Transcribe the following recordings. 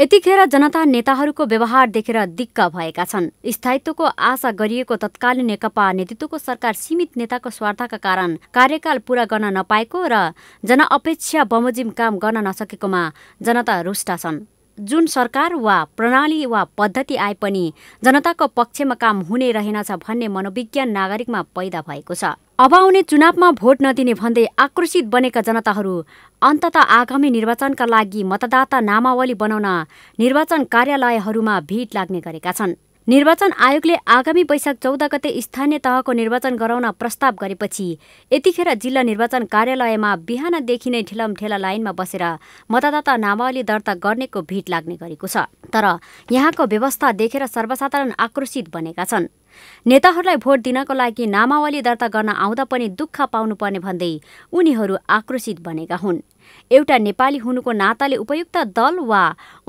यतिखेर जनता नेताहरूको व्यवहार देखेर दिक्क भएका छन् स्थायित्वको आशा गरिएको तत्कालीन नेकपा नेतृत्वको सरकार सीमित नेताको स्वार्थका कारण कार्यकाल पूरा गर्न नपाएको र जनअपेक्षा बमोजिम काम गर्न नसकेकोमा जनता रुष्टा छन् जुन सरकार वा प्रणाली वा पद्धति आए पनि जनताको पक्षमा काम हुने रहेनछ भन्ने मनोविज्ञान नागरिकमा पैदा भएको छ अब आउने चुनावमा भोट नदिने भन्दै आक्रोशित बनेका जनताहरू अन्तत आगामी निर्वाचनका लागि मतदाता नामावली बनाउन निर्वाचन कार्यालयहरूमा भिड लाग्ने गरेका छन् निर्वाचन आयोगले आगामी वैशाख चौध गते स्थानीय तहको निर्वाचन गराउन प्रस्ताव गरेपछि यतिखेर जिल्ला निर्वाचन कार्यालयमा बिहानदेखि नै ठेला लाइनमा बसेर मतदाता नामावली दर्ता गर्नेको भिड लाग्ने गरेको छ तर यहाँको व्यवस्था देखेर सर्वसाधारण आक्रोशित बनेका छन् नेताहरूलाई भोट दिनको लागि नामावली दर्ता गर्न आउँदा पनि दुःख पाउनुपर्ने भन्दै उनीहरू आक्रोशित बनेका हुन् एउटा नेपाली हुनुको नाताले उपयुक्त दल वा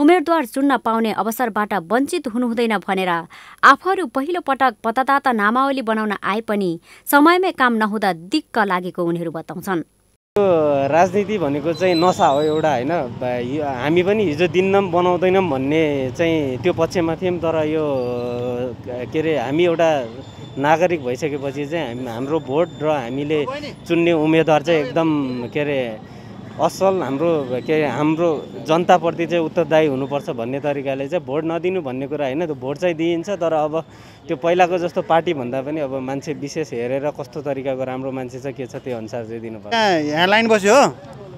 उम्मेद्वार चुन्न पाउने अवसरबाट वञ्चित हुनुहुँदैन भनेर आफूहरू पहिलोपटक मतदाता नामावली बनाउन आए पनि समयमै काम नहुँदा दिक्क लागेको उनीहरू बताउँछन् राजनीति भनेको चाहिँ नसा हो एउटा होइन हामी पनि हिजो दिन्नौँ बनाउँदैनौँ भन्ने चाहिँ त्यो पक्षमा थियौँ तर यो के अरे हामी एउटा नागरिक भइसकेपछि चाहिँ हाम्रो भोट र हामीले चुन्ने उम्मेदवार चाहिँ एकदम के अरे असल हाम्रो के हाम्रो जनताप्रति चाहिँ उत्तरदायी हुनुपर्छ भन्ने तरिकाले चाहिँ भोट नदिनु भन्ने कुरा होइन त्यो भोट चाहिँ दिइन्छ तर अब त्यो पहिलाको जस्तो पार्टी भन्दा पनि अब मान्छे विशेष हेरेर कस्तो तरिकाको राम्रो मान्छे छ के छ त्यो अनुसार चाहिँ दिनुपर्छ यहाँ लाइन बस्यो हो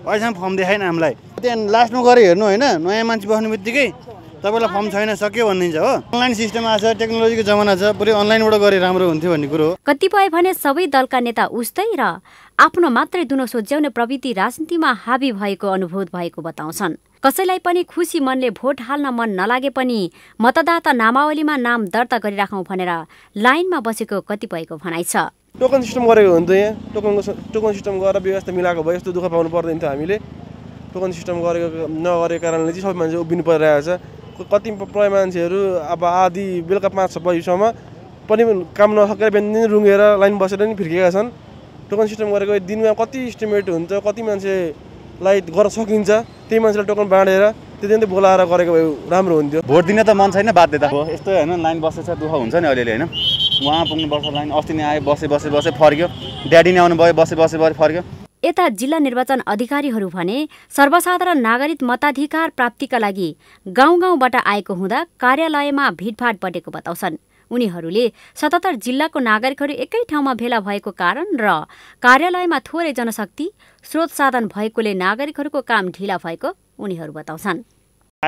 अहिलेसम्म फर्म देखाएन हामीलाई त्यहाँ लास्टमा गएर हेर्नु होइन नयाँ मान्छे बस्ने बित्तिकै तपाईँलाई फर्म छैन सक्यो भनिदिन्छ हो अनलाइन सिस्टम आएको छ टेक्नोलोजीको जमाना छ पुरै अनलाइनबाट गरे राम्रो हुन्थ्यो भन्ने कुरो हो कतिपय भने सबै दलका नेता उस्तै र आफ्नो मात्रै दुनो सोझ्याउने प्रवृत्ति राजनीतिमा हावी भएको अनुभूत भएको बताउँछन् कसैलाई पनि खुसी मनले भोट हाल्न मन नलागे पनि मतदाता नामावलीमा नाम दर्ता गरिराखौँ भनेर लाइनमा बसेको कतिपयको भनाइ छ टोकन सिस्टम गरेको हुन्थ्यो यहाँ टोकन टोकन सिस्टम गरेर व्यवस्था मिलाएको भए यस्तो दुःख पाउनु पर्दैन थियो हामीले टोकन सिस्टम गरेको नगरेको कारणले चाहिँ सबै मान्छे उभिनु परिरहेको छ कति प्रायः मान्छेहरू अब आधी बेलुका पाँच छ बजीसम्म पनि काम नसकेर बिहान रुँगेर लाइन बसेर नि फिर्केका छन् टोकन सिस्टम गरेको दिनमा कति इस्टिमेट हुन्छ कति मान्छेलाई गर्न सकिन्छ त्यही मान्छेलाई टोकन बाँडेर त्यति नै बोलाएर गरेको भए राम्रो हुन्थ्यो भोट दिन त मन छैन बाध्यता हो यस्तो होइन लाइन बसेछ दुःख हुन्छ नि अलिअलि होइन उहाँ पुग्नुपर्छ लाइन अस्ति नै आयो बसे बसे बसे फर्क्यो ड्याडी नै आउनुभयो बसे बसे बसे फर्क्यो यता जिल्ला निर्वाचन अधिकारीहरू भने सर्वसाधारण नागरिक मताधिकार प्राप्तिका लागि गाउँ गाउँबाट आएको हुँदा कार्यालयमा भिडभाड बढेको बताउँछन् उनीहरूले सतहत्तर जिल्लाको नागरिकहरू एकै ठाउँमा भेला भएको कारण र कार्यालयमा थोरै जनशक्ति स्रोत साधन भएकोले नागरिकहरूको काम ढिला भएको उनीहरू बताउँछन्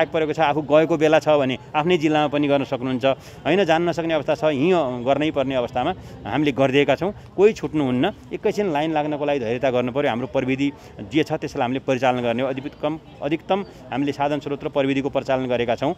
आग परेको छ आफू गएको बेला छ भने आफ्नै जिल्लामा पनि गर्न सक्नुहुन्छ होइन जान्न सक्ने अवस्था छ हिँ गर्नै पर्ने अवस्थामा हामीले गरिदिएका छौँ कोही छुट्नुहुन्न एकैछिन लाइन लाग्नको लागि धैर्यता गर्नुपऱ्यो हाम्रो प्रविधि जे छ त्यसलाई हामीले परिचालन गर्ने अधिकतम अधिकतम हामीले साधन स्रोत र प्रविधिको परिचालन गरेका छौँ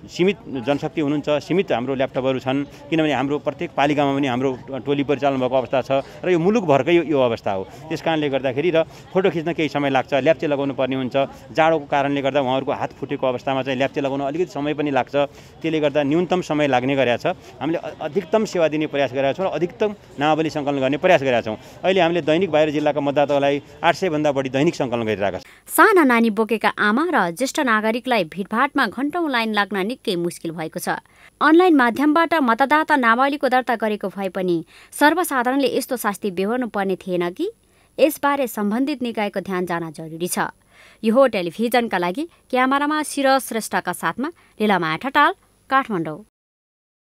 सीमित जनशक्ति हुनुहुन्छ सीमित हाम्रो ल्यापटपहरू छन् किनभने हाम्रो प्रत्येक पालिकामा पनि हाम्रो टोली परिचालन भएको अवस्था छ र यो मुलुकभरकै यो अवस्था हो त्यस कारणले गर्दाखेरि र फोटो खिच्न केही समय लाग्छ ल्याप्चे लगाउनु पर्ने हुन्छ जाडोको कारणले गर्दा उहाँ उहाँहरूको हात फुटेको अवस्थामा चाहिँ ल्याप्चे लगाउन अलिकति समय पनि लाग्छ त्यसले गर्दा न्यूनतम समय लाग्ने गरेका छ हामीले अधिकतम सेवा दिने प्रयास गरेका छौँ र अधिकतम नामावली सङ्कलन गर्ने प्रयास गरेका छौँ अहिले हामीले दैनिक बाहिर जिल्लाका मतदातालाई आठ सयभन्दा बढी दैनिक सङ्कलन गरिरहेका छौँ साना नानी बोकेका आमा र ज्येष्ठ नागरिकलाई भिडभाडमा घन्टौँ लाइन लाग्न निकै मुस्किल भएको छ अनलाइन माध्यमबाट मतदाता नामावलीको दर्ता गरेको भए पनि सर्वसाधारणले यस्तो शास्ति बेहोर्नु पर्ने थिएन कि यसबारे सम्बन्धित निकायको ध्यान जान जरुरी छ यो टेलिभिजनका लागि क्यामेरामा शिर श्रेष्ठका साथमा लिलामा ठटाल काठमाडौँ